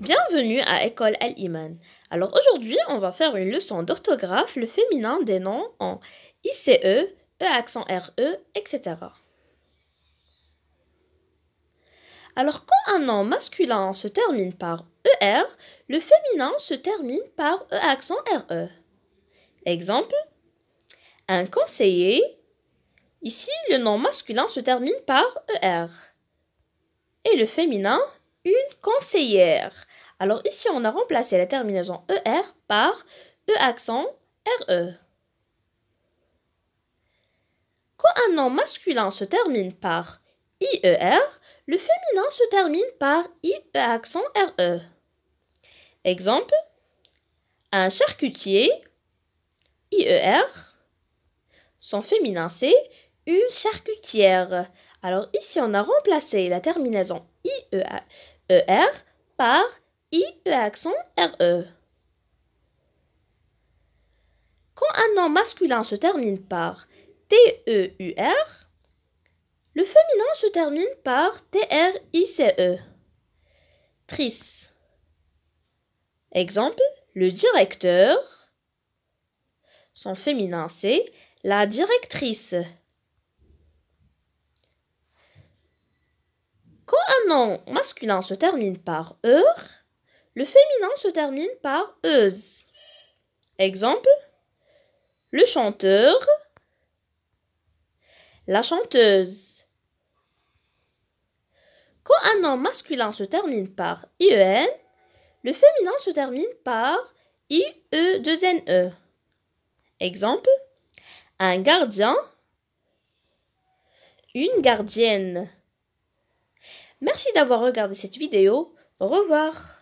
Bienvenue à École El iman Alors aujourd'hui, on va faire une leçon d'orthographe, le féminin des noms en ICE, E accent RE, etc. Alors quand un nom masculin se termine par ER, le féminin se termine par E accent RE. Exemple, un conseiller. Ici, le nom masculin se termine par ER. Et le féminin une conseillère. Alors ici, on a remplacé la terminaison ER par E accent RE. Quand un nom masculin se termine par IER, le féminin se termine par i e » accent RE. Exemple, un charcutier, IER, son féminin c'est une charcutière. Alors ici on a remplacé la terminaison ier ». ER par I, E Quand un nom masculin se termine par T-E-U-R, le féminin se termine par T-R-I-C-E. Exemple, le directeur. Son féminin, c'est la directrice. nom masculin se termine par "-eur", le féminin se termine par euse. Exemple le chanteur, la chanteuse. Quand un nom masculin se termine par IEN, le féminin se termine par IE2NE. Exemple un gardien, une gardienne. Merci d'avoir regardé cette vidéo. Au revoir